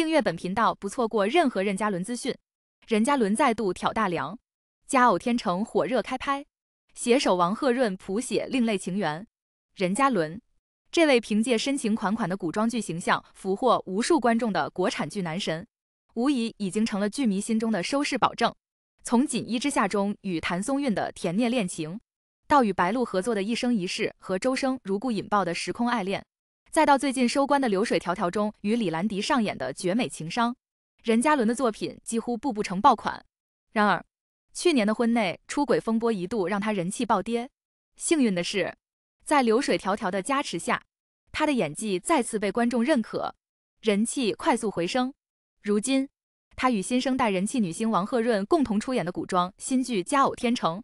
订阅本频道，不错过任何任嘉伦资讯。任嘉伦再度挑大梁，佳偶天成火热开拍，携手王鹤润谱写另类情缘。任嘉伦，这位凭借深情款款的古装剧形象俘获无数观众的国产剧男神，无疑已经成了剧迷心中的收视保证。从《锦衣之下》中与谭松韵的甜虐恋情，到与白鹿合作的《一生一世》和周生如故引爆的时空爱恋。再到最近收官的《流水迢迢》中与李兰迪上演的绝美情商，任嘉伦的作品几乎步步成爆款。然而，去年的婚内出轨风波一度让他人气暴跌。幸运的是，在《流水迢迢》的加持下，他的演技再次被观众认可，人气快速回升。如今，他与新生代人气女星王鹤润共同出演的古装新剧《佳偶天成》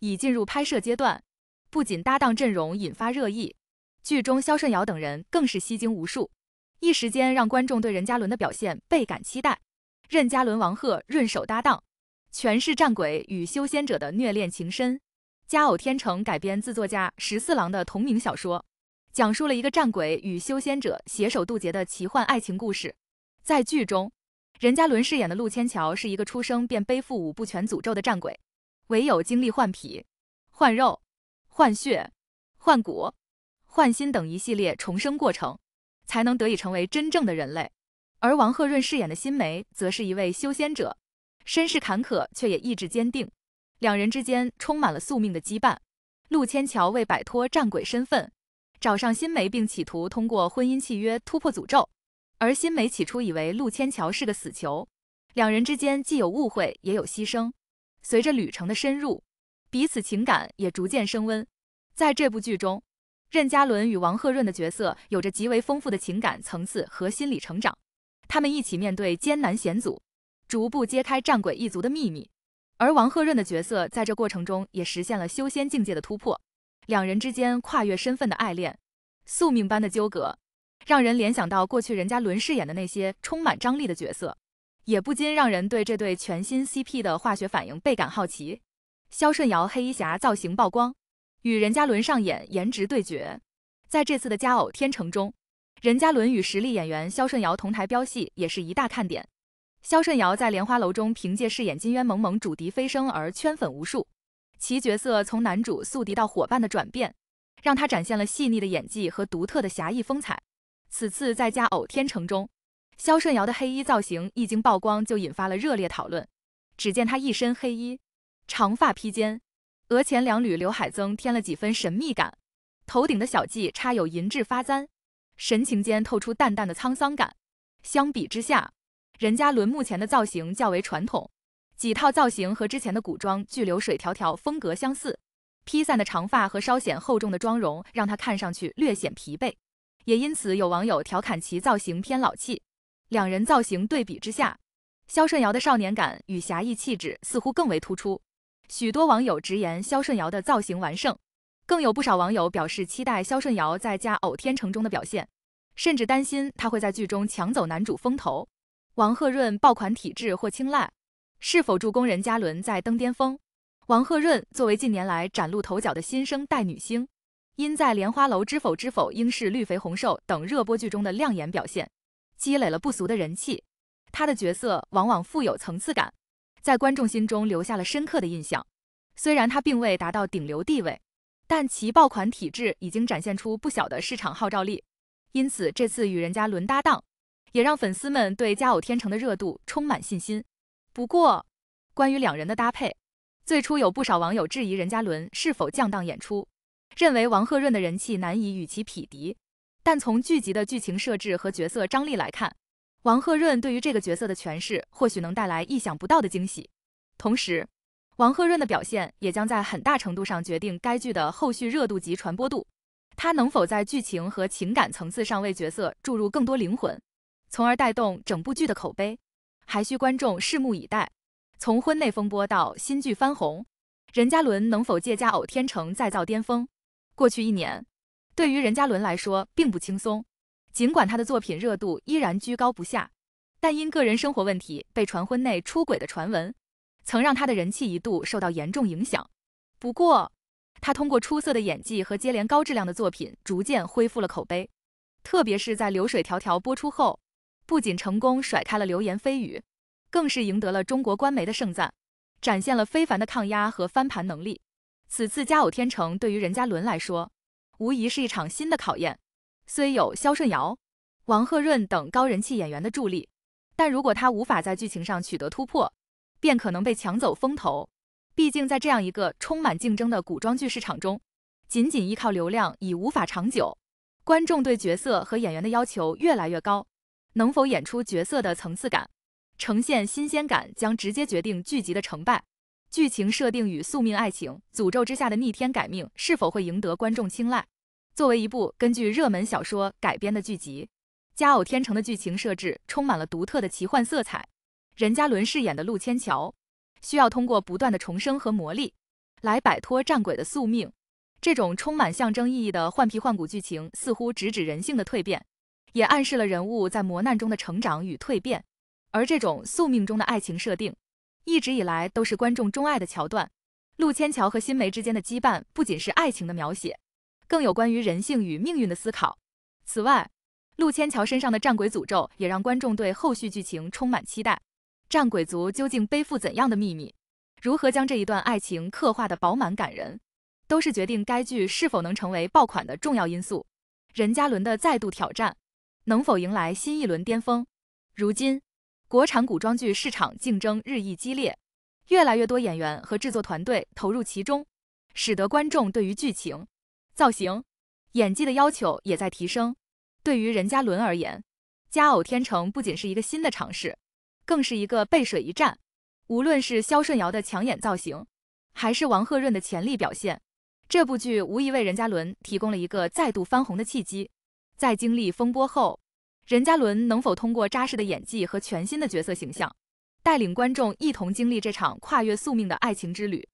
已进入拍摄阶段，不仅搭档阵容引发热议。剧中肖顺尧等人更是吸睛无数，一时间让观众对任嘉伦的表现倍感期待。任嘉伦王鹤润手搭档，诠释战鬼与修仙者的虐恋情深。佳偶天成改编自作家十四郎的同名小说，讲述了一个战鬼与修仙者携手渡劫的奇幻爱情故事。在剧中，任嘉伦饰演的陆千乔是一个出生便背负五不全诅咒的战鬼，唯有经历换皮、换肉、换血、换骨。换心等一系列重生过程，才能得以成为真正的人类。而王鹤润饰演的新梅则是一位修仙者，身世坎坷却也意志坚定。两人之间充满了宿命的羁绊。陆千桥为摆脱战鬼身份，找上新梅，并企图通过婚姻契约突破诅咒。而新梅起初以为陆千桥是个死囚，两人之间既有误会，也有牺牲。随着旅程的深入，彼此情感也逐渐升温。在这部剧中。任嘉伦与王鹤润的角色有着极为丰富的情感层次和心理成长，他们一起面对艰难险阻，逐步揭开战鬼一族的秘密。而王鹤润的角色在这过程中也实现了修仙境界的突破，两人之间跨越身份的爱恋、宿命般的纠葛，让人联想到过去任嘉伦饰演的那些充满张力的角色，也不禁让人对这对全新 CP 的化学反应倍感好奇。肖顺尧黑衣侠造型曝光。与任嘉伦上演颜值对决，在这次的佳偶天成中，任嘉伦与实力演员肖顺尧同台飙戏也是一大看点。肖顺尧在《莲花楼》中凭借饰演金渊萌萌主敌飞升而圈粉无数，其角色从男主宿敌到伙伴的转变，让他展现了细腻的演技和独特的侠义风采。此次在佳偶天成中，肖顺尧的黑衣造型一经曝光就引发了热烈讨论。只见他一身黑衣，长发披肩。额前两缕刘海增添了几分神秘感，头顶的小髻插有银质发簪，神情间透出淡淡的沧桑感。相比之下，任嘉伦目前的造型较为传统，几套造型和之前的古装剧《流水迢迢》风格相似，披散的长发和稍显厚重的妆容让他看上去略显疲惫，也因此有网友调侃其造型偏老气。两人造型对比之下，肖顺尧的少年感与侠义气质似乎更为突出。许多网友直言肖顺尧的造型完胜，更有不少网友表示期待肖顺尧在《家偶天成》中的表现，甚至担心他会在剧中抢走男主风头。王鹤润爆款体质获青睐，是否助攻任嘉伦在登巅峰？王鹤润作为近年来崭露头角的新生代女星，因在《莲花楼》《知否知否应是绿肥红瘦》等热播剧中的亮眼表现，积累了不俗的人气。她的角色往往富有层次感。在观众心中留下了深刻的印象。虽然他并未达到顶流地位，但其爆款体质已经展现出不小的市场号召力。因此，这次与任嘉伦搭档，也让粉丝们对《家偶天成》的热度充满信心。不过，关于两人的搭配，最初有不少网友质疑任嘉伦是否降档演出，认为王鹤润的人气难以与其匹敌。但从剧集的剧情设置和角色张力来看，王鹤润对于这个角色的诠释，或许能带来意想不到的惊喜。同时，王鹤润的表现也将在很大程度上决定该剧的后续热度及传播度。他能否在剧情和情感层次上为角色注入更多灵魂，从而带动整部剧的口碑，还需观众拭目以待。从婚内风波到新剧翻红，任嘉伦能否借《佳偶天成》再造巅峰？过去一年，对于任嘉伦来说并不轻松。尽管他的作品热度依然居高不下，但因个人生活问题被传婚内出轨的传闻，曾让他的人气一度受到严重影响。不过，他通过出色的演技和接连高质量的作品，逐渐恢复了口碑。特别是在《流水迢迢》播出后，不仅成功甩开了流言蜚语，更是赢得了中国官媒的盛赞，展现了非凡的抗压和翻盘能力。此次《佳偶天成》对于任嘉伦来说，无疑是一场新的考验。虽有肖顺尧、王鹤润等高人气演员的助力，但如果他无法在剧情上取得突破，便可能被抢走风头。毕竟，在这样一个充满竞争的古装剧市场中，仅仅依靠流量已无法长久。观众对角色和演员的要求越来越高，能否演出角色的层次感，呈现新鲜感，将直接决定剧集的成败。剧情设定与宿命爱情、诅咒之下的逆天改命，是否会赢得观众青睐？作为一部根据热门小说改编的剧集，《佳偶天成》的剧情设置充满了独特的奇幻色彩。任嘉伦饰演的陆千乔，需要通过不断的重生和磨砺来摆脱战鬼的宿命。这种充满象征意义的换皮换骨剧情，似乎直指人性的蜕变，也暗示了人物在磨难中的成长与蜕变。而这种宿命中的爱情设定，一直以来都是观众钟爱的桥段。陆千乔和心梅之间的羁绊，不仅是爱情的描写。更有关于人性与命运的思考。此外，陆千乔身上的战鬼诅咒也让观众对后续剧情充满期待。战鬼族究竟背负怎样的秘密？如何将这一段爱情刻画的饱满感人，都是决定该剧是否能成为爆款的重要因素。任嘉伦的再度挑战，能否迎来新一轮巅峰？如今，国产古装剧市场竞争日益激烈，越来越多演员和制作团队投入其中，使得观众对于剧情。造型、演技的要求也在提升。对于任嘉伦而言，《佳偶天成》不仅是一个新的尝试，更是一个背水一战。无论是肖顺尧的抢眼造型，还是王鹤润的潜力表现，这部剧无疑为任嘉伦提供了一个再度翻红的契机。在经历风波后，任嘉伦能否通过扎实的演技和全新的角色形象，带领观众一同经历这场跨越宿命的爱情之旅？《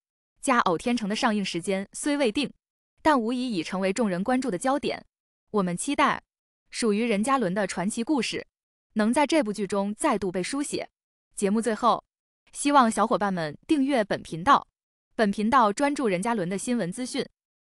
佳偶天成》的上映时间虽未定。但无疑已成为众人关注的焦点。我们期待属于任嘉伦的传奇故事能在这部剧中再度被书写。节目最后，希望小伙伴们订阅本频道，本频道专注任嘉伦的新闻资讯。